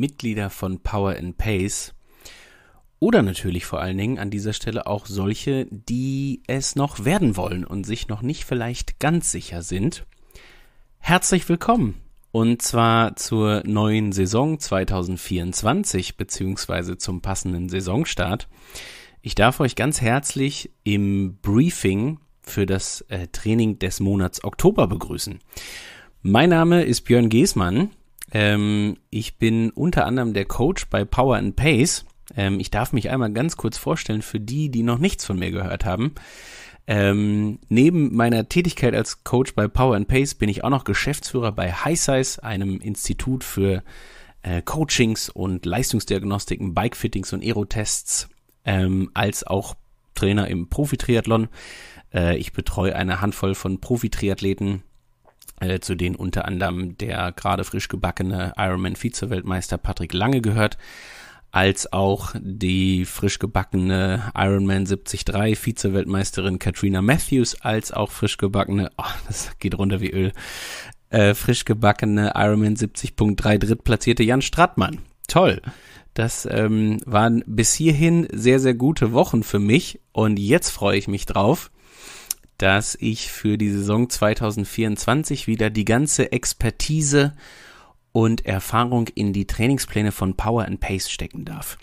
Mitglieder von Power and Pace oder natürlich vor allen Dingen an dieser Stelle auch solche, die es noch werden wollen und sich noch nicht vielleicht ganz sicher sind. Herzlich willkommen und zwar zur neuen Saison 2024 beziehungsweise zum passenden Saisonstart. Ich darf euch ganz herzlich im Briefing für das äh, Training des Monats Oktober begrüßen. Mein Name ist Björn Geßmann ähm, ich bin unter anderem der Coach bei Power and Pace. Ähm, ich darf mich einmal ganz kurz vorstellen für die, die noch nichts von mir gehört haben. Ähm, neben meiner Tätigkeit als Coach bei Power and Pace bin ich auch noch Geschäftsführer bei High Size, einem Institut für äh, Coachings und Leistungsdiagnostiken, Bikefittings und Aerotests, ähm, als auch Trainer im Profi-Triathlon. Äh, ich betreue eine Handvoll von Profi-Triathleten äh, zu denen unter anderem der gerade frisch gebackene ironman Vizeweltmeister Patrick Lange gehört, als auch die frisch gebackene Ironman 73 Vizeweltmeisterin Katrina Matthews, als auch frisch gebackene, oh, das geht runter wie Öl, äh, frisch gebackene Ironman 70.3 drittplatzierte Jan Strattmann. Toll. Das ähm, waren bis hierhin sehr, sehr gute Wochen für mich und jetzt freue ich mich drauf, dass ich für die Saison 2024 wieder die ganze Expertise und Erfahrung in die Trainingspläne von Power and Pace stecken darf.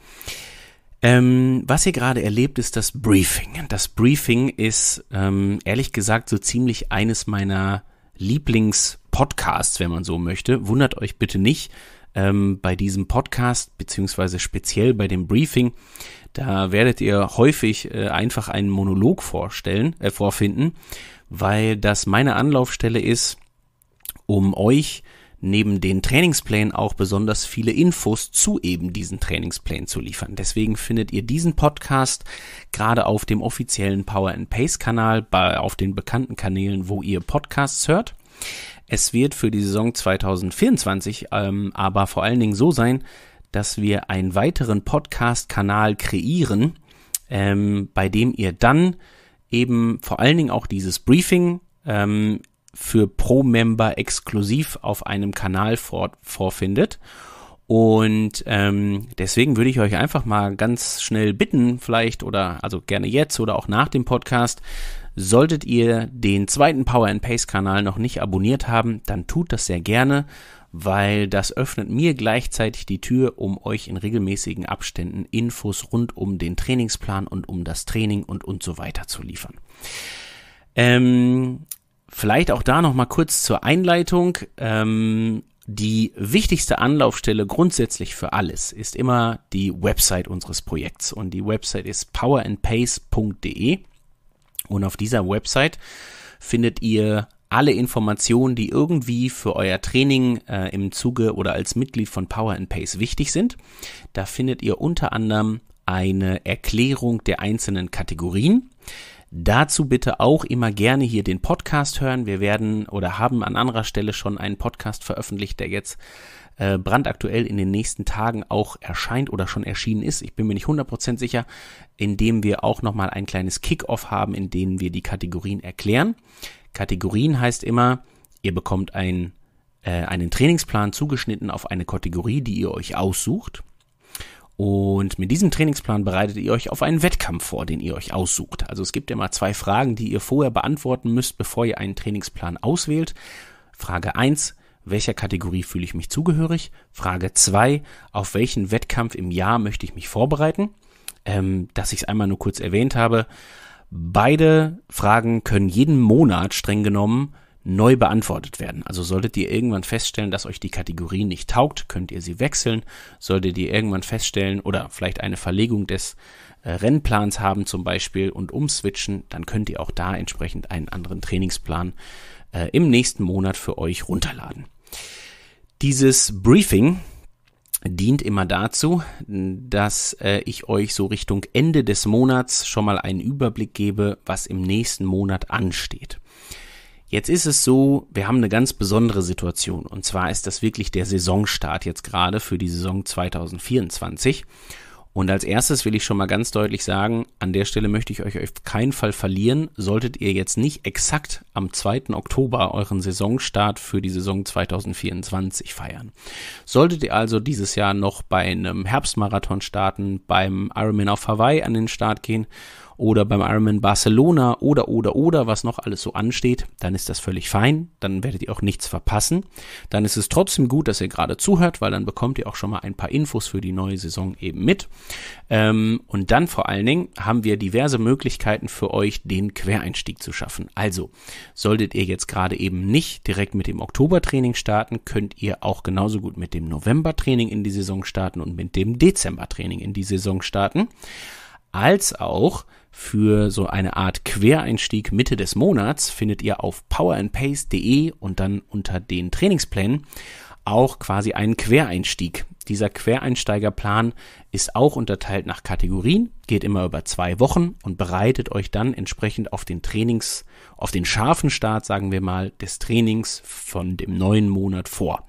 Ähm, was ihr gerade erlebt, ist das Briefing. Das Briefing ist ähm, ehrlich gesagt so ziemlich eines meiner Lieblingspodcasts, wenn man so möchte. Wundert euch bitte nicht ähm, bei diesem Podcast, beziehungsweise speziell bei dem Briefing, da werdet ihr häufig äh, einfach einen Monolog vorstellen, äh, vorfinden, weil das meine Anlaufstelle ist, um euch neben den Trainingsplänen auch besonders viele Infos zu eben diesen Trainingsplänen zu liefern. Deswegen findet ihr diesen Podcast gerade auf dem offiziellen Power and Pace Kanal, bei, auf den bekannten Kanälen, wo ihr Podcasts hört. Es wird für die Saison 2024 ähm, aber vor allen Dingen so sein, dass wir einen weiteren Podcast-Kanal kreieren, ähm, bei dem ihr dann eben vor allen Dingen auch dieses Briefing ähm, für Pro-Member exklusiv auf einem Kanal vor, vorfindet. Und ähm, deswegen würde ich euch einfach mal ganz schnell bitten, vielleicht oder also gerne jetzt oder auch nach dem Podcast, solltet ihr den zweiten Power and Pace Kanal noch nicht abonniert haben, dann tut das sehr gerne weil das öffnet mir gleichzeitig die Tür, um euch in regelmäßigen Abständen Infos rund um den Trainingsplan und um das Training und und so weiter zu liefern. Ähm, vielleicht auch da noch mal kurz zur Einleitung. Ähm, die wichtigste Anlaufstelle grundsätzlich für alles ist immer die Website unseres Projekts und die Website ist powerandpace.de und auf dieser Website findet ihr alle Informationen, die irgendwie für euer Training äh, im Zuge oder als Mitglied von Power and Pace wichtig sind. Da findet ihr unter anderem eine Erklärung der einzelnen Kategorien. Dazu bitte auch immer gerne hier den Podcast hören. Wir werden oder haben an anderer Stelle schon einen Podcast veröffentlicht, der jetzt äh, brandaktuell in den nächsten Tagen auch erscheint oder schon erschienen ist. Ich bin mir nicht 100% sicher, indem wir auch nochmal ein kleines Kickoff haben, in dem wir die Kategorien erklären. Kategorien heißt immer, ihr bekommt ein, äh, einen Trainingsplan zugeschnitten auf eine Kategorie, die ihr euch aussucht. Und mit diesem Trainingsplan bereitet ihr euch auf einen Wettkampf vor, den ihr euch aussucht. Also es gibt immer zwei Fragen, die ihr vorher beantworten müsst, bevor ihr einen Trainingsplan auswählt. Frage eins: welcher Kategorie fühle ich mich zugehörig? Frage zwei: auf welchen Wettkampf im Jahr möchte ich mich vorbereiten? Ähm, dass ich es einmal nur kurz erwähnt habe, Beide Fragen können jeden Monat streng genommen neu beantwortet werden. Also solltet ihr irgendwann feststellen, dass euch die Kategorie nicht taugt, könnt ihr sie wechseln. Solltet ihr irgendwann feststellen oder vielleicht eine Verlegung des äh, Rennplans haben zum Beispiel und umswitchen, dann könnt ihr auch da entsprechend einen anderen Trainingsplan äh, im nächsten Monat für euch runterladen. Dieses Briefing dient immer dazu, dass äh, ich euch so Richtung Ende des Monats schon mal einen Überblick gebe, was im nächsten Monat ansteht. Jetzt ist es so, wir haben eine ganz besondere Situation und zwar ist das wirklich der Saisonstart jetzt gerade für die Saison 2024 und als erstes will ich schon mal ganz deutlich sagen, an der Stelle möchte ich euch auf keinen Fall verlieren. Solltet ihr jetzt nicht exakt am 2. Oktober euren Saisonstart für die Saison 2024 feiern. Solltet ihr also dieses Jahr noch bei einem Herbstmarathon starten, beim Ironman auf Hawaii an den Start gehen oder beim Ironman Barcelona oder, oder, oder, was noch alles so ansteht, dann ist das völlig fein. Dann werdet ihr auch nichts verpassen. Dann ist es trotzdem gut, dass ihr gerade zuhört, weil dann bekommt ihr auch schon mal ein paar Infos für die neue Saison eben mit. Ähm, und dann vor allen Dingen haben wir diverse Möglichkeiten für euch, den Quereinstieg zu schaffen. Also, solltet ihr jetzt gerade eben nicht direkt mit dem Oktobertraining starten, könnt ihr auch genauso gut mit dem Novembertraining in die Saison starten und mit dem Dezembertraining in die Saison starten, als auch für so eine Art Quereinstieg Mitte des Monats findet ihr auf powerandpace.de und dann unter den Trainingsplänen auch quasi einen Quereinstieg. Dieser Quereinsteigerplan ist auch unterteilt nach Kategorien, geht immer über zwei Wochen und bereitet euch dann entsprechend auf den Trainings, auf den scharfen Start, sagen wir mal, des Trainings von dem neuen Monat vor.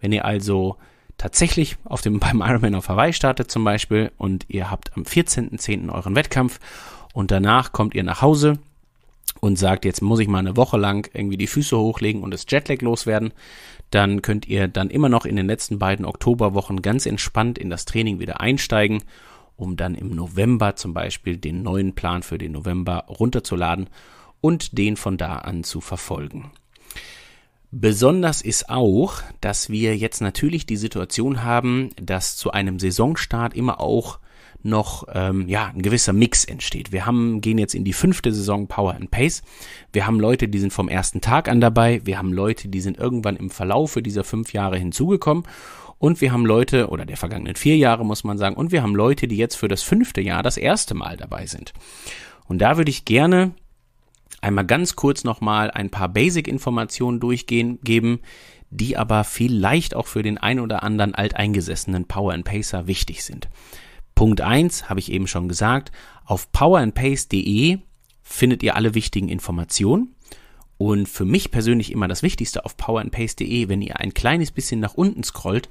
Wenn ihr also tatsächlich auf dem, beim Ironman auf Hawaii startet zum Beispiel und ihr habt am 14.10. euren Wettkampf und danach kommt ihr nach Hause und sagt, jetzt muss ich mal eine Woche lang irgendwie die Füße hochlegen und das Jetlag loswerden, dann könnt ihr dann immer noch in den letzten beiden Oktoberwochen ganz entspannt in das Training wieder einsteigen, um dann im November zum Beispiel den neuen Plan für den November runterzuladen und den von da an zu verfolgen. Besonders ist auch, dass wir jetzt natürlich die Situation haben, dass zu einem Saisonstart immer auch noch ähm, ja, ein gewisser Mix entsteht. Wir haben, gehen jetzt in die fünfte Saison Power and Pace. Wir haben Leute, die sind vom ersten Tag an dabei. Wir haben Leute, die sind irgendwann im Verlaufe dieser fünf Jahre hinzugekommen. Und wir haben Leute, oder der vergangenen vier Jahre muss man sagen, und wir haben Leute, die jetzt für das fünfte Jahr das erste Mal dabei sind. Und da würde ich gerne einmal ganz kurz nochmal ein paar Basic-Informationen durchgehen, geben, die aber vielleicht auch für den ein oder anderen alteingesessenen Power and Pacer wichtig sind. Punkt 1 habe ich eben schon gesagt. Auf powerandpace.de findet ihr alle wichtigen Informationen. Und für mich persönlich immer das Wichtigste auf powerandpace.de, wenn ihr ein kleines bisschen nach unten scrollt,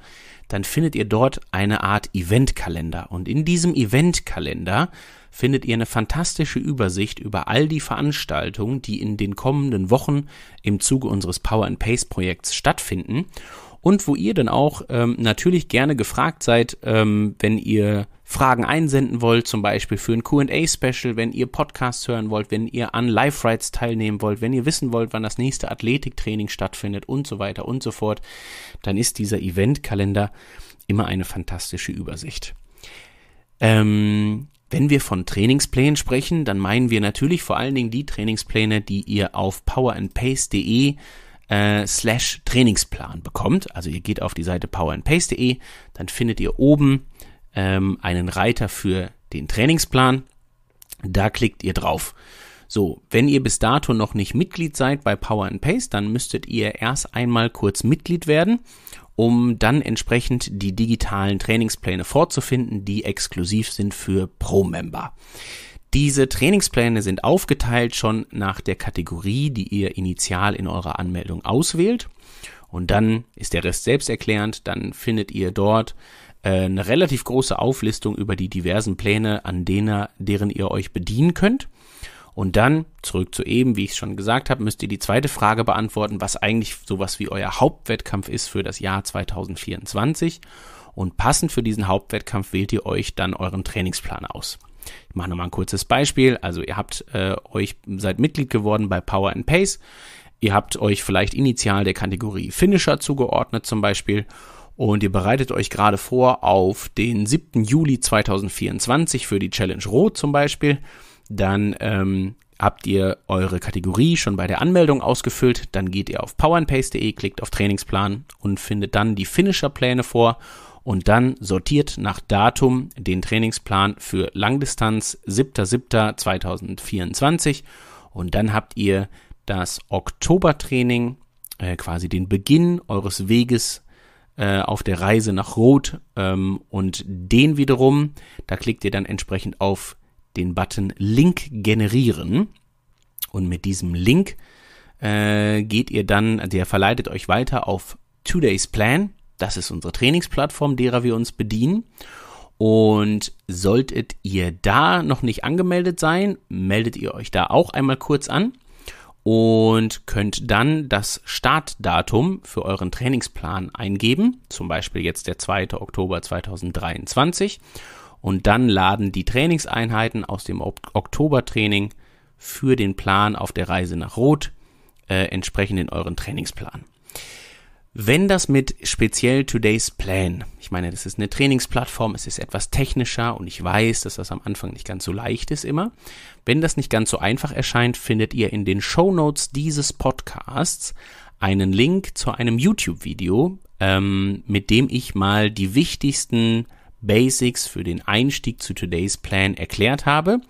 dann findet ihr dort eine Art Eventkalender. Und in diesem Eventkalender findet ihr eine fantastische Übersicht über all die Veranstaltungen, die in den kommenden Wochen im Zuge unseres Power and Pace Projekts stattfinden und wo ihr dann auch ähm, natürlich gerne gefragt seid, ähm, wenn ihr Fragen einsenden wollt, zum Beispiel für ein QA-Special, wenn ihr Podcasts hören wollt, wenn ihr an Live-Rides teilnehmen wollt, wenn ihr wissen wollt, wann das nächste Athletiktraining stattfindet und so weiter und so fort, dann ist dieser Eventkalender immer eine fantastische Übersicht. Ähm, wenn wir von Trainingsplänen sprechen, dann meinen wir natürlich vor allen Dingen die Trainingspläne, die ihr auf powerandpace.de äh, slash Trainingsplan bekommt. Also ihr geht auf die Seite powerandpace.de, dann findet ihr oben ähm, einen Reiter für den Trainingsplan. Da klickt ihr drauf. So, wenn ihr bis dato noch nicht Mitglied seid bei Power and Pace, dann müsstet ihr erst einmal kurz Mitglied werden, um dann entsprechend die digitalen Trainingspläne vorzufinden, die exklusiv sind für Pro-Member. Diese Trainingspläne sind aufgeteilt schon nach der Kategorie, die ihr initial in eurer Anmeldung auswählt. Und dann ist der Rest selbsterklärend. Dann findet ihr dort äh, eine relativ große Auflistung über die diversen Pläne, an denen, deren ihr euch bedienen könnt. Und dann, zurück zu eben, wie ich es schon gesagt habe, müsst ihr die zweite Frage beantworten, was eigentlich sowas wie euer Hauptwettkampf ist für das Jahr 2024. Und passend für diesen Hauptwettkampf wählt ihr euch dann euren Trainingsplan aus. Ich mache nochmal ein kurzes Beispiel. Also ihr habt äh, euch, seid Mitglied geworden bei Power and Pace. Ihr habt euch vielleicht initial der Kategorie Finisher zugeordnet zum Beispiel und ihr bereitet euch gerade vor auf den 7. Juli 2024 für die Challenge Rot zum Beispiel. Dann ähm, habt ihr eure Kategorie schon bei der Anmeldung ausgefüllt. Dann geht ihr auf powerandpace.de, klickt auf Trainingsplan und findet dann die Finisherpläne vor. Und dann sortiert nach Datum den Trainingsplan für Langdistanz 7.7.2024. Und dann habt ihr das Oktobertraining, äh, quasi den Beginn eures Weges äh, auf der Reise nach Rot ähm, und den wiederum, da klickt ihr dann entsprechend auf den Button Link generieren und mit diesem Link äh, geht ihr dann, der verleitet euch weiter auf Today's Plan, das ist unsere Trainingsplattform, derer wir uns bedienen. Und solltet ihr da noch nicht angemeldet sein, meldet ihr euch da auch einmal kurz an und könnt dann das Startdatum für euren Trainingsplan eingeben, zum Beispiel jetzt der 2. Oktober 2023. Und dann laden die Trainingseinheiten aus dem Oktobertraining für den Plan auf der Reise nach Rot äh, entsprechend in euren Trainingsplan. Wenn das mit speziell Today's Plan, ich meine, das ist eine Trainingsplattform, es ist etwas technischer und ich weiß, dass das am Anfang nicht ganz so leicht ist immer. Wenn das nicht ganz so einfach erscheint, findet ihr in den Show Notes dieses Podcasts einen Link zu einem YouTube-Video, ähm, mit dem ich mal die wichtigsten Basics für den Einstieg zu Today's Plan erklärt habe.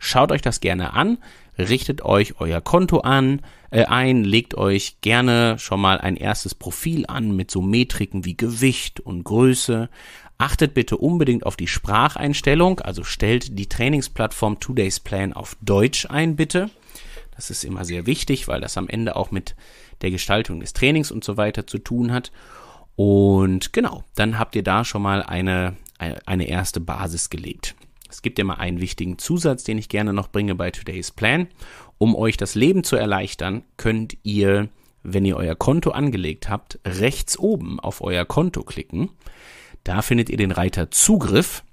Schaut euch das gerne an, richtet euch euer Konto an, äh, ein, legt euch gerne schon mal ein erstes Profil an mit so Metriken wie Gewicht und Größe. Achtet bitte unbedingt auf die Spracheinstellung, also stellt die Trainingsplattform Today's Plan auf Deutsch ein, bitte. Das ist immer sehr wichtig, weil das am Ende auch mit der Gestaltung des Trainings und so weiter zu tun hat. Und genau, dann habt ihr da schon mal eine, eine erste Basis gelegt. Es gibt immer einen wichtigen Zusatz, den ich gerne noch bringe bei Today's Plan. Um euch das Leben zu erleichtern, könnt ihr, wenn ihr euer Konto angelegt habt, rechts oben auf euer Konto klicken. Da findet ihr den Reiter Zugriff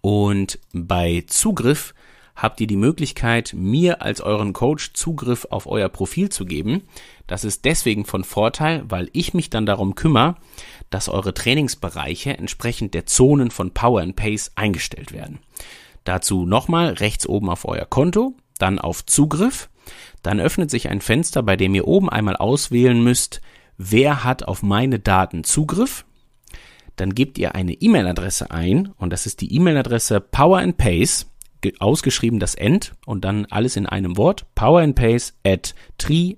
und bei Zugriff habt ihr die Möglichkeit, mir als euren Coach Zugriff auf euer Profil zu geben. Das ist deswegen von Vorteil, weil ich mich dann darum kümmere, dass eure Trainingsbereiche entsprechend der Zonen von Power and Pace eingestellt werden. Dazu nochmal rechts oben auf euer Konto, dann auf Zugriff, dann öffnet sich ein Fenster, bei dem ihr oben einmal auswählen müsst, wer hat auf meine Daten Zugriff. Dann gebt ihr eine E-Mail-Adresse ein und das ist die E-Mail-Adresse Power and Pace ausgeschrieben das End und dann alles in einem Wort. Power and Pace at tri-mac.de.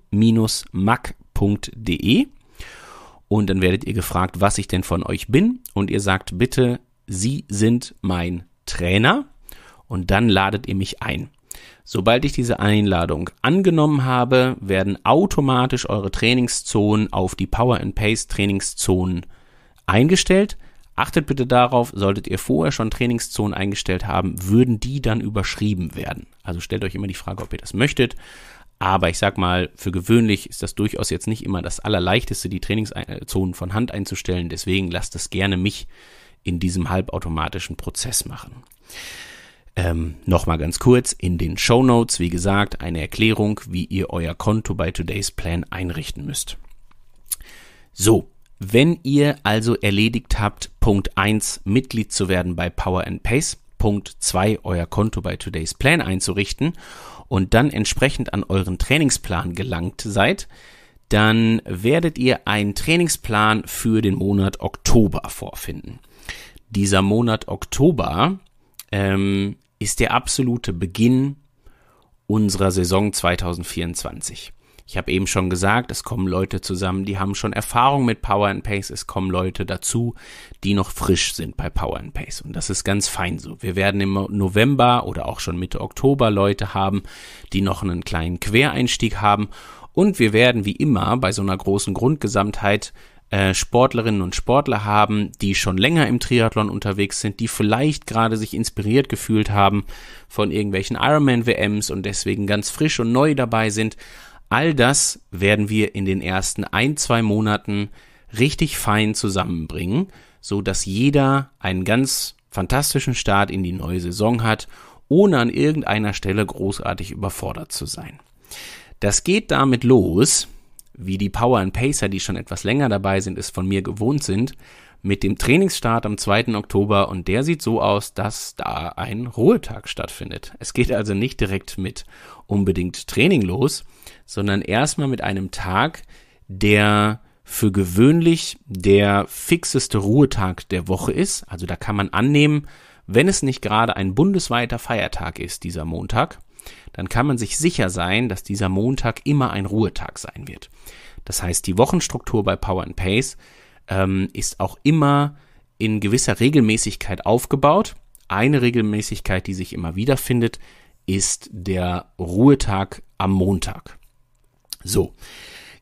Und dann werdet ihr gefragt, was ich denn von euch bin. Und ihr sagt bitte, Sie sind mein Trainer. Und dann ladet ihr mich ein. Sobald ich diese Einladung angenommen habe, werden automatisch eure Trainingszonen auf die Power and Pace Trainingszonen eingestellt. Achtet bitte darauf, solltet ihr vorher schon Trainingszonen eingestellt haben, würden die dann überschrieben werden. Also stellt euch immer die Frage, ob ihr das möchtet. Aber ich sag mal, für gewöhnlich ist das durchaus jetzt nicht immer das Allerleichteste, die Trainingszonen von Hand einzustellen. Deswegen lasst es gerne mich in diesem halbautomatischen Prozess machen. Ähm, Nochmal ganz kurz, in den Show Notes, wie gesagt, eine Erklärung, wie ihr euer Konto bei Today's Plan einrichten müsst. So, wenn ihr also erledigt habt, Punkt 1 Mitglied zu werden bei Power and Pace, Punkt 2 euer Konto bei Today's Plan einzurichten und dann entsprechend an euren Trainingsplan gelangt seid, dann werdet ihr einen Trainingsplan für den Monat Oktober vorfinden. Dieser Monat Oktober ähm, ist der absolute Beginn unserer Saison 2024. Ich habe eben schon gesagt, es kommen Leute zusammen, die haben schon Erfahrung mit Power and Pace, es kommen Leute dazu, die noch frisch sind bei Power and Pace und das ist ganz fein so. Wir werden im November oder auch schon Mitte Oktober Leute haben, die noch einen kleinen Quereinstieg haben und wir werden wie immer bei so einer großen Grundgesamtheit äh, Sportlerinnen und Sportler haben, die schon länger im Triathlon unterwegs sind, die vielleicht gerade sich inspiriert gefühlt haben von irgendwelchen Ironman-WMs und deswegen ganz frisch und neu dabei sind. All das werden wir in den ersten ein, zwei Monaten richtig fein zusammenbringen, so dass jeder einen ganz fantastischen Start in die neue Saison hat, ohne an irgendeiner Stelle großartig überfordert zu sein. Das geht damit los, wie die Power and Pacer, die schon etwas länger dabei sind, es von mir gewohnt sind, mit dem Trainingsstart am 2. Oktober und der sieht so aus, dass da ein Ruhetag stattfindet. Es geht also nicht direkt mit unbedingt traininglos, sondern erstmal mit einem Tag, der für gewöhnlich der fixeste Ruhetag der Woche ist. Also da kann man annehmen, wenn es nicht gerade ein bundesweiter Feiertag ist, dieser Montag, dann kann man sich sicher sein, dass dieser Montag immer ein Ruhetag sein wird. Das heißt, die Wochenstruktur bei Power and Pace ähm, ist auch immer in gewisser Regelmäßigkeit aufgebaut. Eine Regelmäßigkeit, die sich immer wieder findet, ist der Ruhetag am Montag. So.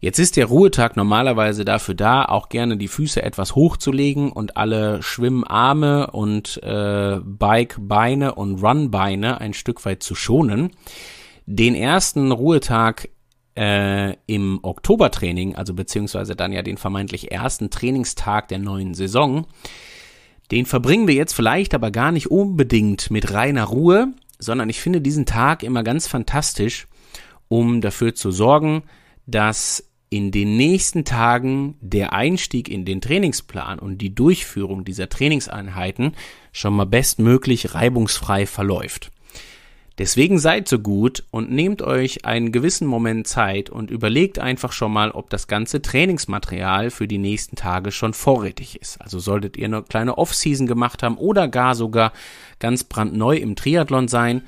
Jetzt ist der Ruhetag normalerweise dafür da, auch gerne die Füße etwas hochzulegen und alle Schwimmarme und äh, Bikebeine und Runbeine ein Stück weit zu schonen. Den ersten Ruhetag äh, im Oktobertraining, also beziehungsweise dann ja den vermeintlich ersten Trainingstag der neuen Saison, den verbringen wir jetzt vielleicht aber gar nicht unbedingt mit reiner Ruhe, sondern ich finde diesen Tag immer ganz fantastisch, um dafür zu sorgen, dass in den nächsten Tagen der Einstieg in den Trainingsplan und die Durchführung dieser Trainingseinheiten schon mal bestmöglich reibungsfrei verläuft. Deswegen seid so gut und nehmt euch einen gewissen Moment Zeit und überlegt einfach schon mal, ob das ganze Trainingsmaterial für die nächsten Tage schon vorrätig ist. Also solltet ihr eine kleine Off-Season gemacht haben oder gar sogar ganz brandneu im Triathlon sein,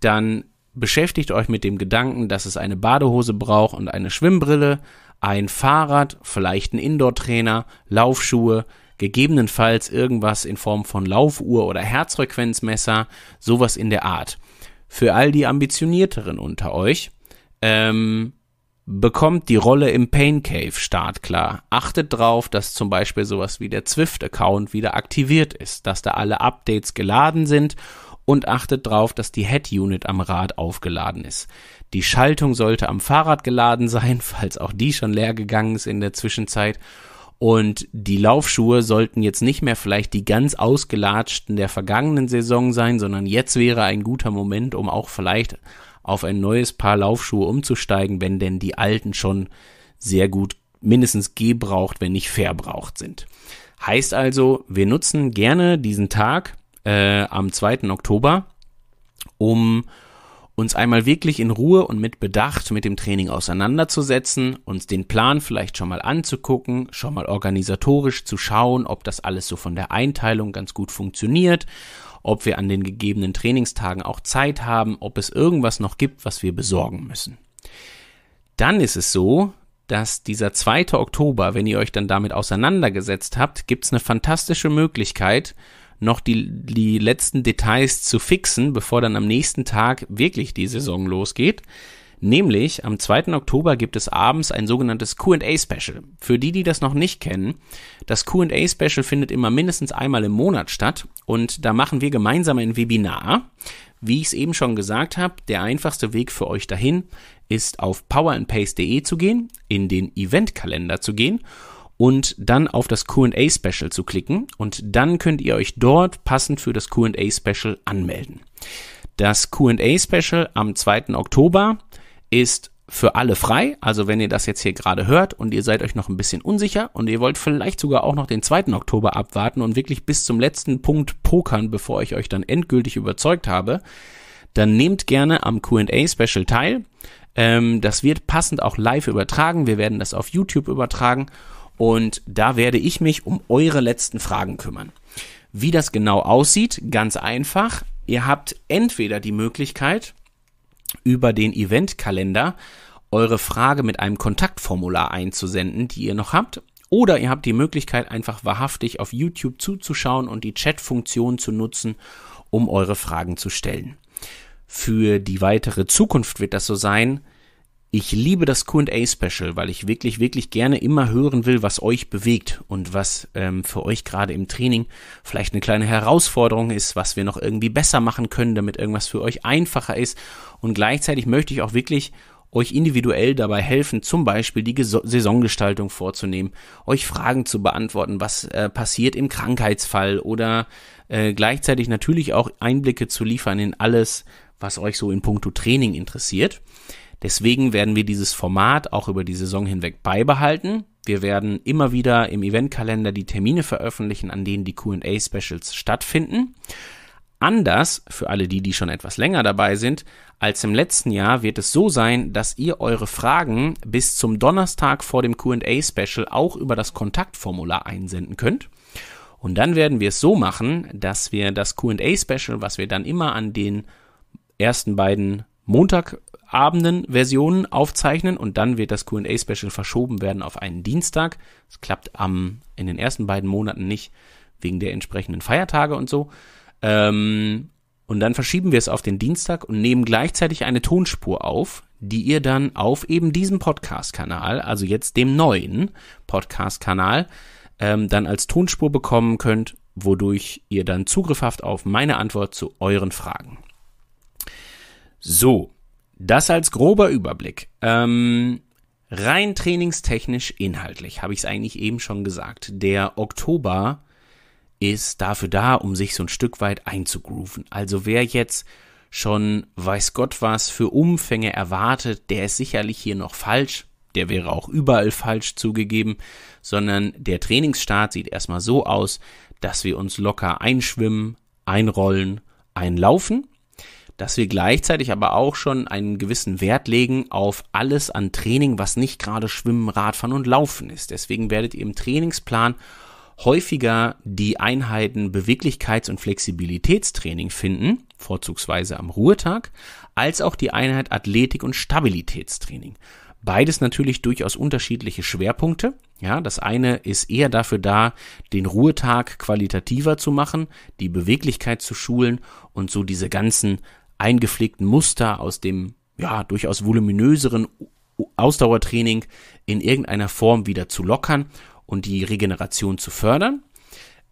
dann beschäftigt euch mit dem Gedanken, dass es eine Badehose braucht und eine Schwimmbrille, ein Fahrrad, vielleicht ein Indoor-Trainer, Laufschuhe, gegebenenfalls irgendwas in Form von Laufuhr oder Herzfrequenzmesser, sowas in der Art für all die Ambitionierteren unter euch, ähm, bekommt die Rolle im Pain Cave startklar. Achtet drauf, dass zum Beispiel sowas wie der Zwift-Account wieder aktiviert ist, dass da alle Updates geladen sind und achtet drauf, dass die Head-Unit am Rad aufgeladen ist. Die Schaltung sollte am Fahrrad geladen sein, falls auch die schon leer gegangen ist in der Zwischenzeit und die Laufschuhe sollten jetzt nicht mehr vielleicht die ganz ausgelatschten der vergangenen Saison sein, sondern jetzt wäre ein guter Moment, um auch vielleicht auf ein neues Paar Laufschuhe umzusteigen, wenn denn die alten schon sehr gut mindestens gebraucht, wenn nicht verbraucht sind. Heißt also, wir nutzen gerne diesen Tag äh, am 2. Oktober, um uns einmal wirklich in Ruhe und mit Bedacht mit dem Training auseinanderzusetzen, uns den Plan vielleicht schon mal anzugucken, schon mal organisatorisch zu schauen, ob das alles so von der Einteilung ganz gut funktioniert, ob wir an den gegebenen Trainingstagen auch Zeit haben, ob es irgendwas noch gibt, was wir besorgen müssen. Dann ist es so, dass dieser 2. Oktober, wenn ihr euch dann damit auseinandergesetzt habt, gibt es eine fantastische Möglichkeit, noch die, die letzten Details zu fixen, bevor dann am nächsten Tag wirklich die Saison losgeht. Nämlich am 2. Oktober gibt es abends ein sogenanntes QA-Special. Für die, die das noch nicht kennen, das QA-Special findet immer mindestens einmal im Monat statt und da machen wir gemeinsam ein Webinar. Wie ich es eben schon gesagt habe, der einfachste Weg für euch dahin ist auf powerandpace.de zu gehen, in den Eventkalender zu gehen und dann auf das QA-Special zu klicken und dann könnt ihr euch dort passend für das QA-Special anmelden. Das QA-Special am 2. Oktober ist für alle frei. Also wenn ihr das jetzt hier gerade hört und ihr seid euch noch ein bisschen unsicher und ihr wollt vielleicht sogar auch noch den 2. Oktober abwarten und wirklich bis zum letzten Punkt pokern, bevor ich euch dann endgültig überzeugt habe, dann nehmt gerne am QA-Special teil. Ähm, das wird passend auch live übertragen. Wir werden das auf YouTube übertragen und da werde ich mich um eure letzten Fragen kümmern. Wie das genau aussieht, ganz einfach. Ihr habt entweder die Möglichkeit, über den Eventkalender eure Frage mit einem Kontaktformular einzusenden, die ihr noch habt. Oder ihr habt die Möglichkeit, einfach wahrhaftig auf YouTube zuzuschauen und die Chat-Funktion zu nutzen, um eure Fragen zu stellen. Für die weitere Zukunft wird das so sein, ich liebe das QA-Special, weil ich wirklich, wirklich gerne immer hören will, was euch bewegt und was ähm, für euch gerade im Training vielleicht eine kleine Herausforderung ist, was wir noch irgendwie besser machen können, damit irgendwas für euch einfacher ist. Und gleichzeitig möchte ich auch wirklich euch individuell dabei helfen, zum Beispiel die Ges Saisongestaltung vorzunehmen, euch Fragen zu beantworten, was äh, passiert im Krankheitsfall oder äh, gleichzeitig natürlich auch Einblicke zu liefern in alles, was euch so in puncto Training interessiert. Deswegen werden wir dieses Format auch über die Saison hinweg beibehalten. Wir werden immer wieder im Eventkalender die Termine veröffentlichen, an denen die QA-Specials stattfinden. Anders, für alle die, die schon etwas länger dabei sind, als im letzten Jahr wird es so sein, dass ihr eure Fragen bis zum Donnerstag vor dem QA-Special auch über das Kontaktformular einsenden könnt. Und dann werden wir es so machen, dass wir das QA-Special, was wir dann immer an den ersten beiden Montag Abenden Versionen aufzeichnen und dann wird das QA-Special verschoben werden auf einen Dienstag. Das klappt am, in den ersten beiden Monaten nicht, wegen der entsprechenden Feiertage und so. Ähm, und dann verschieben wir es auf den Dienstag und nehmen gleichzeitig eine Tonspur auf, die ihr dann auf eben diesem Podcast-Kanal, also jetzt dem neuen Podcast-Kanal, ähm, dann als Tonspur bekommen könnt, wodurch ihr dann Zugriff habt auf meine Antwort zu euren Fragen. So, das als grober Überblick. Ähm, rein trainingstechnisch, inhaltlich, habe ich es eigentlich eben schon gesagt. Der Oktober ist dafür da, um sich so ein Stück weit einzugrooven. Also wer jetzt schon weiß Gott was für Umfänge erwartet, der ist sicherlich hier noch falsch. Der wäre auch überall falsch zugegeben, sondern der Trainingsstart sieht erstmal so aus, dass wir uns locker einschwimmen, einrollen, einlaufen dass wir gleichzeitig aber auch schon einen gewissen Wert legen auf alles an Training, was nicht gerade Schwimmen, Radfahren und Laufen ist. Deswegen werdet ihr im Trainingsplan häufiger die Einheiten Beweglichkeits- und Flexibilitätstraining finden, vorzugsweise am Ruhetag, als auch die Einheit Athletik- und Stabilitätstraining. Beides natürlich durchaus unterschiedliche Schwerpunkte. Ja, das eine ist eher dafür da, den Ruhetag qualitativer zu machen, die Beweglichkeit zu schulen und so diese ganzen eingepflegten Muster, aus dem ja durchaus voluminöseren Ausdauertraining in irgendeiner Form wieder zu lockern und die Regeneration zu fördern.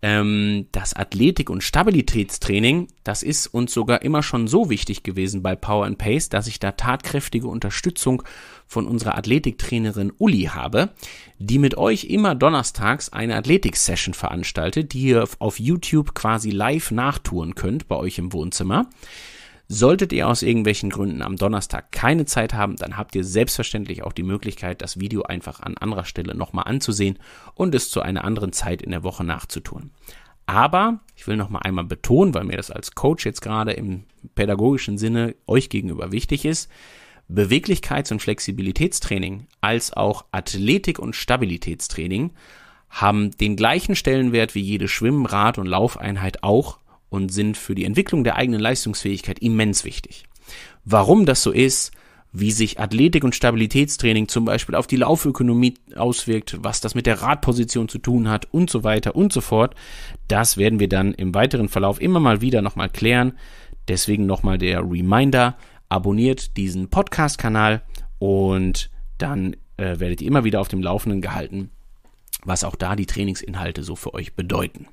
Ähm, das Athletik- und Stabilitätstraining, das ist uns sogar immer schon so wichtig gewesen bei Power and Pace, dass ich da tatkräftige Unterstützung von unserer Athletiktrainerin Uli habe, die mit euch immer donnerstags eine Athletik-Session veranstaltet, die ihr auf YouTube quasi live nachtouren könnt bei euch im Wohnzimmer. Solltet ihr aus irgendwelchen Gründen am Donnerstag keine Zeit haben, dann habt ihr selbstverständlich auch die Möglichkeit, das Video einfach an anderer Stelle nochmal anzusehen und es zu einer anderen Zeit in der Woche nachzutun. Aber ich will nochmal einmal betonen, weil mir das als Coach jetzt gerade im pädagogischen Sinne euch gegenüber wichtig ist, Beweglichkeits- und Flexibilitätstraining als auch Athletik- und Stabilitätstraining haben den gleichen Stellenwert wie jede Schwimm-, Rad- und Laufeinheit auch, und sind für die Entwicklung der eigenen Leistungsfähigkeit immens wichtig. Warum das so ist, wie sich Athletik und Stabilitätstraining zum Beispiel auf die Laufökonomie auswirkt, was das mit der Radposition zu tun hat und so weiter und so fort, das werden wir dann im weiteren Verlauf immer mal wieder nochmal klären. Deswegen nochmal der Reminder, abonniert diesen Podcast-Kanal und dann äh, werdet ihr immer wieder auf dem Laufenden gehalten, was auch da die Trainingsinhalte so für euch bedeuten.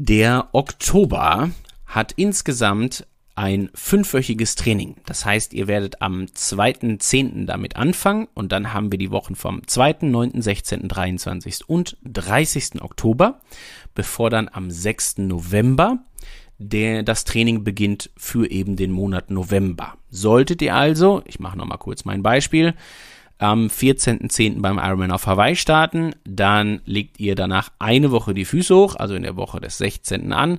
Der Oktober hat insgesamt ein fünfwöchiges Training. Das heißt, ihr werdet am 2.10. damit anfangen und dann haben wir die Wochen vom 2., 9., 16., 23. und 30. Oktober, bevor dann am 6. November der, das Training beginnt für eben den Monat November. Solltet ihr also, ich mache nochmal kurz mein Beispiel, am 14.10. beim Ironman auf Hawaii starten. Dann legt ihr danach eine Woche die Füße hoch, also in der Woche des 16. an.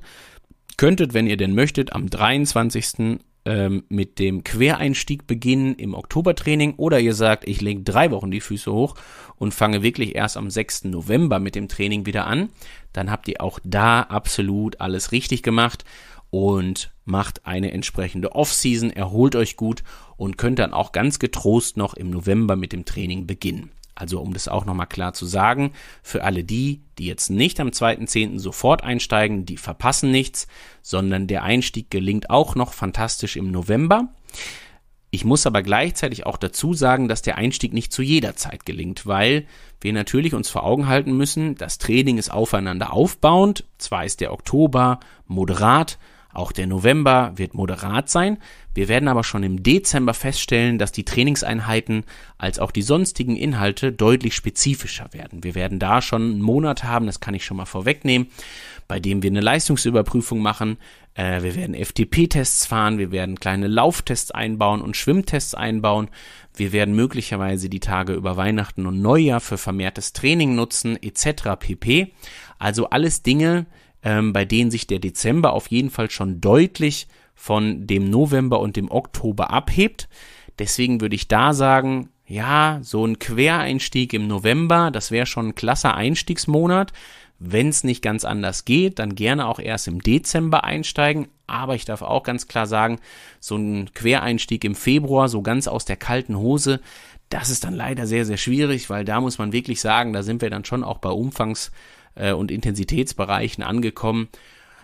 Könntet, wenn ihr denn möchtet, am 23 ähm, mit dem Quereinstieg beginnen im Oktobertraining oder ihr sagt, ich lege drei Wochen die Füße hoch und fange wirklich erst am 6. November mit dem Training wieder an, dann habt ihr auch da absolut alles richtig gemacht und macht eine entsprechende Offseason, erholt euch gut und könnt dann auch ganz getrost noch im November mit dem Training beginnen. Also um das auch nochmal klar zu sagen, für alle die, die jetzt nicht am 2.10. sofort einsteigen, die verpassen nichts, sondern der Einstieg gelingt auch noch fantastisch im November. Ich muss aber gleichzeitig auch dazu sagen, dass der Einstieg nicht zu jeder Zeit gelingt, weil wir natürlich uns vor Augen halten müssen, das Training ist aufeinander aufbauend. Zwar ist der Oktober moderat, auch der November wird moderat sein. Wir werden aber schon im Dezember feststellen, dass die Trainingseinheiten als auch die sonstigen Inhalte deutlich spezifischer werden. Wir werden da schon einen Monat haben, das kann ich schon mal vorwegnehmen, bei dem wir eine Leistungsüberprüfung machen. Äh, wir werden FTP-Tests fahren, wir werden kleine Lauftests einbauen und Schwimmtests einbauen. Wir werden möglicherweise die Tage über Weihnachten und Neujahr für vermehrtes Training nutzen, etc. pp. Also alles Dinge, ähm, bei denen sich der Dezember auf jeden Fall schon deutlich von dem November und dem Oktober abhebt. Deswegen würde ich da sagen, ja, so ein Quereinstieg im November, das wäre schon ein klasse Einstiegsmonat. Wenn es nicht ganz anders geht, dann gerne auch erst im Dezember einsteigen. Aber ich darf auch ganz klar sagen, so ein Quereinstieg im Februar, so ganz aus der kalten Hose, das ist dann leider sehr, sehr schwierig, weil da muss man wirklich sagen, da sind wir dann schon auch bei Umfangs, äh, und Intensitätsbereichen angekommen.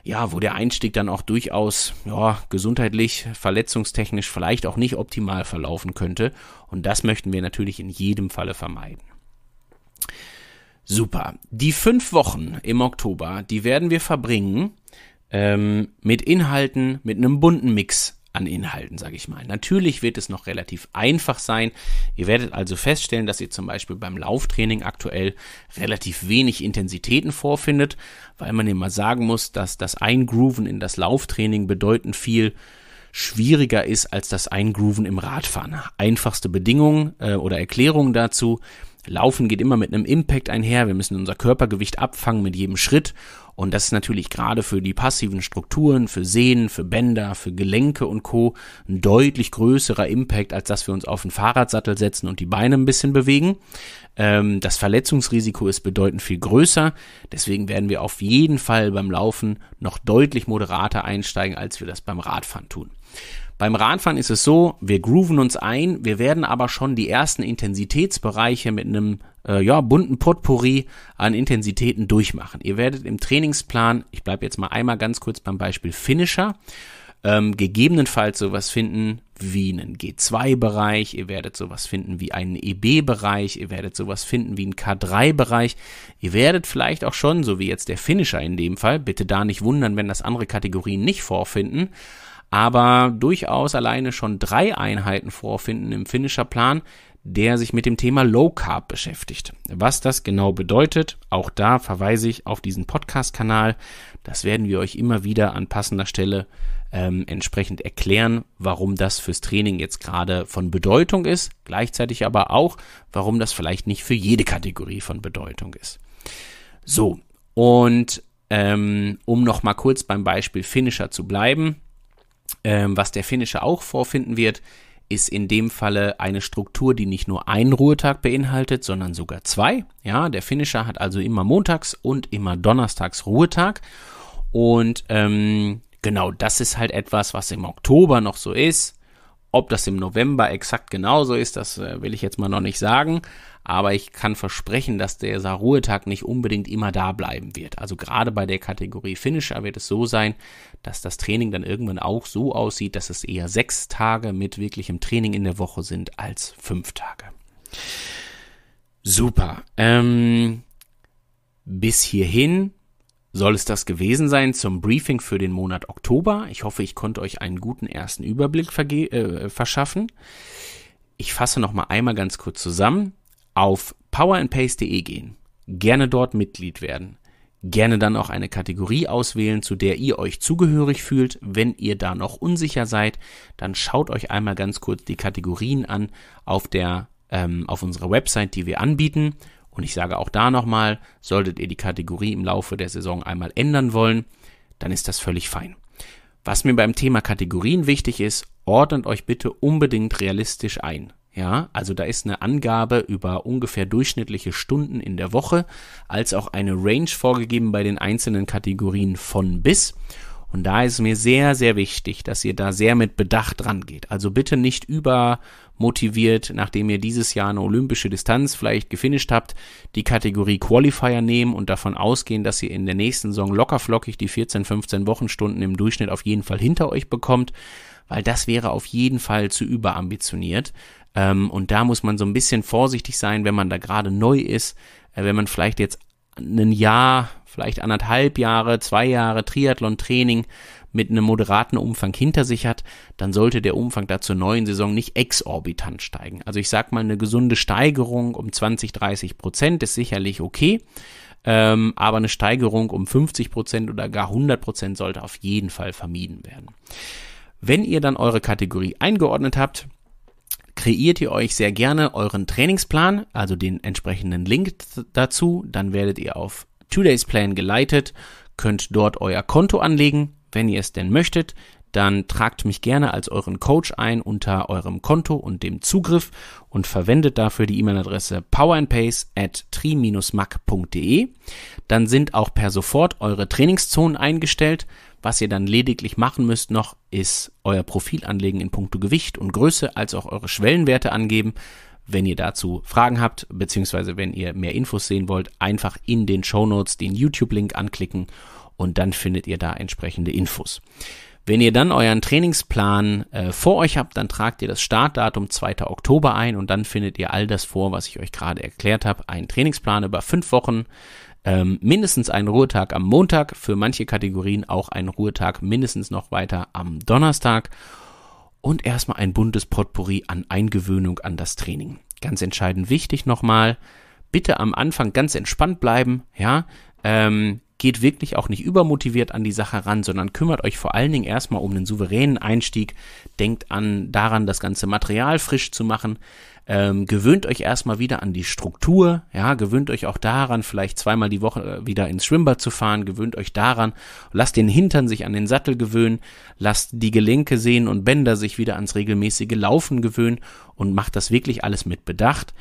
Ja, wo der Einstieg dann auch durchaus ja, gesundheitlich, verletzungstechnisch vielleicht auch nicht optimal verlaufen könnte. Und das möchten wir natürlich in jedem Falle vermeiden. Super. Die fünf Wochen im Oktober, die werden wir verbringen ähm, mit Inhalten, mit einem bunten Mix an Inhalten, sage ich mal. Natürlich wird es noch relativ einfach sein. Ihr werdet also feststellen, dass ihr zum Beispiel beim Lauftraining aktuell relativ wenig Intensitäten vorfindet, weil man immer sagen muss, dass das Eingrooven in das Lauftraining bedeutend viel schwieriger ist als das Eingrooven im Radfahren. Einfachste Bedingungen äh, oder Erklärungen dazu. Laufen geht immer mit einem Impact einher. Wir müssen unser Körpergewicht abfangen mit jedem Schritt und das ist natürlich gerade für die passiven Strukturen, für Sehnen, für Bänder, für Gelenke und Co. ein deutlich größerer Impact, als dass wir uns auf den Fahrradsattel setzen und die Beine ein bisschen bewegen. Ähm, das Verletzungsrisiko ist bedeutend viel größer. Deswegen werden wir auf jeden Fall beim Laufen noch deutlich moderater einsteigen, als wir das beim Radfahren tun. Beim Radfahren ist es so, wir grooven uns ein, wir werden aber schon die ersten Intensitätsbereiche mit einem äh, ja, bunten Potpourri an Intensitäten durchmachen. Ihr werdet im Trainingsplan, ich bleibe jetzt mal einmal ganz kurz beim Beispiel Finisher, ähm, gegebenenfalls sowas finden wie einen G2-Bereich, ihr werdet sowas finden wie einen EB-Bereich, ihr werdet sowas finden wie einen K3-Bereich, ihr werdet vielleicht auch schon, so wie jetzt der Finisher in dem Fall, bitte da nicht wundern, wenn das andere Kategorien nicht vorfinden, aber durchaus alleine schon drei Einheiten vorfinden im Finisher-Plan, der sich mit dem Thema Low Carb beschäftigt. Was das genau bedeutet, auch da verweise ich auf diesen Podcast-Kanal. Das werden wir euch immer wieder an passender Stelle ähm, entsprechend erklären, warum das fürs Training jetzt gerade von Bedeutung ist, gleichzeitig aber auch, warum das vielleicht nicht für jede Kategorie von Bedeutung ist. So, und ähm, um nochmal kurz beim Beispiel Finisher zu bleiben, ähm, was der Finisher auch vorfinden wird, ist in dem Falle eine Struktur, die nicht nur einen Ruhetag beinhaltet, sondern sogar zwei. Ja, der Finisher hat also immer montags und immer donnerstags Ruhetag. Und ähm, genau das ist halt etwas, was im Oktober noch so ist. Ob das im November exakt genauso ist, das äh, will ich jetzt mal noch nicht sagen aber ich kann versprechen, dass der Ruhetag nicht unbedingt immer da bleiben wird. Also gerade bei der Kategorie Finisher wird es so sein, dass das Training dann irgendwann auch so aussieht, dass es eher sechs Tage mit wirklichem Training in der Woche sind als fünf Tage. Super. Ähm, bis hierhin soll es das gewesen sein zum Briefing für den Monat Oktober. Ich hoffe, ich konnte euch einen guten ersten Überblick äh, verschaffen. Ich fasse noch mal einmal ganz kurz zusammen auf powerandpace.de gehen, gerne dort Mitglied werden, gerne dann auch eine Kategorie auswählen, zu der ihr euch zugehörig fühlt. Wenn ihr da noch unsicher seid, dann schaut euch einmal ganz kurz die Kategorien an auf der ähm, auf unserer Website, die wir anbieten. Und ich sage auch da nochmal, solltet ihr die Kategorie im Laufe der Saison einmal ändern wollen, dann ist das völlig fein. Was mir beim Thema Kategorien wichtig ist, ordnet euch bitte unbedingt realistisch ein. Ja, also da ist eine Angabe über ungefähr durchschnittliche Stunden in der Woche, als auch eine Range vorgegeben bei den einzelnen Kategorien von bis. Und da ist mir sehr, sehr wichtig, dass ihr da sehr mit Bedacht rangeht. Also bitte nicht übermotiviert, nachdem ihr dieses Jahr eine olympische Distanz vielleicht gefinisht habt, die Kategorie Qualifier nehmen und davon ausgehen, dass ihr in der nächsten Saison lockerflockig die 14, 15 Wochenstunden im Durchschnitt auf jeden Fall hinter euch bekommt, weil das wäre auf jeden Fall zu überambitioniert. Ähm, und da muss man so ein bisschen vorsichtig sein, wenn man da gerade neu ist, äh, wenn man vielleicht jetzt ein Jahr, vielleicht anderthalb Jahre, zwei Jahre Triathlon-Training mit einem moderaten Umfang hinter sich hat, dann sollte der Umfang da zur neuen Saison nicht exorbitant steigen. Also ich sag mal, eine gesunde Steigerung um 20, 30 Prozent ist sicherlich okay. Ähm, aber eine Steigerung um 50 Prozent oder gar 100 Prozent sollte auf jeden Fall vermieden werden. Wenn ihr dann eure Kategorie eingeordnet habt, kreiert ihr euch sehr gerne euren Trainingsplan, also den entsprechenden Link dazu. Dann werdet ihr auf Two Days Plan geleitet, könnt dort euer Konto anlegen, wenn ihr es denn möchtet. Dann tragt mich gerne als euren Coach ein unter eurem Konto und dem Zugriff und verwendet dafür die E-Mail-Adresse powerandpace at tri-mac.de. Dann sind auch per sofort eure Trainingszonen eingestellt. Was ihr dann lediglich machen müsst noch, ist euer Profil anlegen in puncto Gewicht und Größe, als auch eure Schwellenwerte angeben. Wenn ihr dazu Fragen habt, beziehungsweise wenn ihr mehr Infos sehen wollt, einfach in den Shownotes den YouTube-Link anklicken und dann findet ihr da entsprechende Infos. Wenn ihr dann euren Trainingsplan äh, vor euch habt, dann tragt ihr das Startdatum 2. Oktober ein und dann findet ihr all das vor, was ich euch gerade erklärt habe. Ein Trainingsplan über fünf Wochen, ähm, mindestens einen Ruhetag am Montag, für manche Kategorien auch einen Ruhetag mindestens noch weiter am Donnerstag und erstmal ein buntes Potpourri an Eingewöhnung an das Training. Ganz entscheidend wichtig nochmal, bitte am Anfang ganz entspannt bleiben, ja, ähm, geht wirklich auch nicht übermotiviert an die Sache ran, sondern kümmert euch vor allen Dingen erstmal um den souveränen Einstieg, denkt an daran, das ganze Material frisch zu machen, ähm, gewöhnt euch erstmal wieder an die Struktur, ja, gewöhnt euch auch daran, vielleicht zweimal die Woche äh, wieder ins Schwimmbad zu fahren, gewöhnt euch daran, lasst den Hintern sich an den Sattel gewöhnen, lasst die Gelenke, sehen und Bänder sich wieder ans regelmäßige Laufen gewöhnen und macht das wirklich alles mit Bedacht.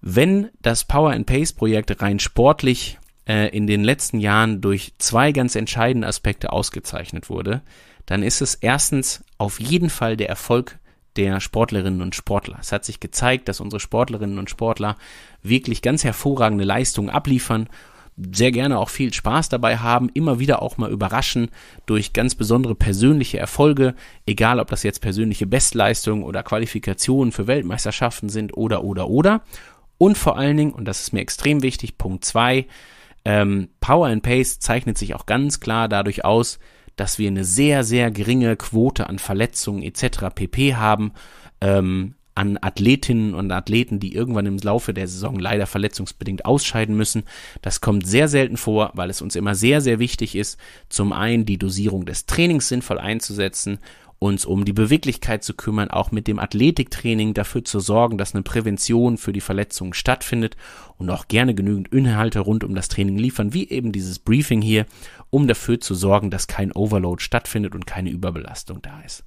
Wenn das Power and Pace Projekt rein sportlich äh, in den letzten Jahren durch zwei ganz entscheidende Aspekte ausgezeichnet wurde, dann ist es erstens auf jeden Fall der Erfolg der Sportlerinnen und Sportler. Es hat sich gezeigt, dass unsere Sportlerinnen und Sportler wirklich ganz hervorragende Leistungen abliefern, sehr gerne auch viel Spaß dabei haben, immer wieder auch mal überraschen durch ganz besondere persönliche Erfolge, egal ob das jetzt persönliche Bestleistungen oder Qualifikationen für Weltmeisterschaften sind oder oder oder. Und vor allen Dingen, und das ist mir extrem wichtig, Punkt zwei: ähm, Power and Pace zeichnet sich auch ganz klar dadurch aus, dass wir eine sehr, sehr geringe Quote an Verletzungen etc. pp haben. Ähm, an Athletinnen und Athleten, die irgendwann im Laufe der Saison leider verletzungsbedingt ausscheiden müssen. Das kommt sehr selten vor, weil es uns immer sehr, sehr wichtig ist, zum einen die Dosierung des Trainings sinnvoll einzusetzen uns um die Beweglichkeit zu kümmern, auch mit dem Athletiktraining dafür zu sorgen, dass eine Prävention für die Verletzungen stattfindet und auch gerne genügend Inhalte rund um das Training liefern, wie eben dieses Briefing hier, um dafür zu sorgen, dass kein Overload stattfindet und keine Überbelastung da ist.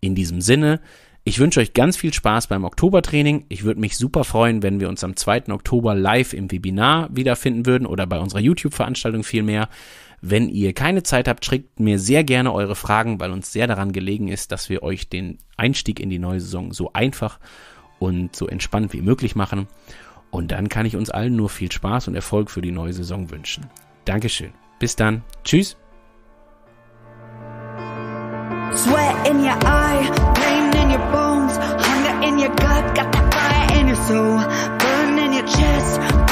In diesem Sinne, ich wünsche euch ganz viel Spaß beim Oktobertraining. Ich würde mich super freuen, wenn wir uns am 2. Oktober live im Webinar wiederfinden würden oder bei unserer YouTube-Veranstaltung vielmehr. Wenn ihr keine Zeit habt, schickt mir sehr gerne eure Fragen, weil uns sehr daran gelegen ist, dass wir euch den Einstieg in die neue Saison so einfach und so entspannt wie möglich machen. Und dann kann ich uns allen nur viel Spaß und Erfolg für die neue Saison wünschen. Dankeschön. Bis dann. Tschüss. Sweat in your eye, pain in your bones, hunger in your gut, got that fire in your soul, burn in your chest.